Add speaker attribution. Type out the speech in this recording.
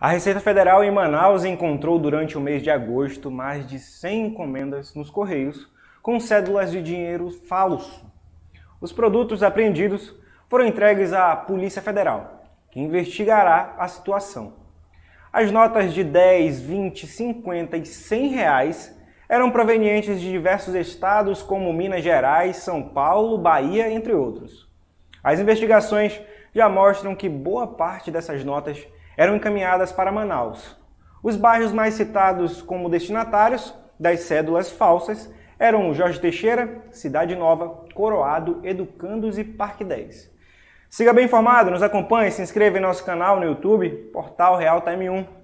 Speaker 1: A Receita Federal em Manaus encontrou durante o mês de agosto mais de 100 encomendas nos correios com cédulas de dinheiro falso. Os produtos apreendidos foram entregues à Polícia Federal, que investigará a situação. As notas de 10, 20, 50 e 100 reais eram provenientes de diversos estados como Minas Gerais, São Paulo, Bahia, entre outros. As investigações já mostram que boa parte dessas notas eram encaminhadas para Manaus. Os bairros mais citados como destinatários das cédulas falsas eram Jorge Teixeira, Cidade Nova, Coroado, Educandos e Parque 10. Siga bem informado, nos acompanhe, se inscreva em nosso canal no YouTube, Portal Real Time 1.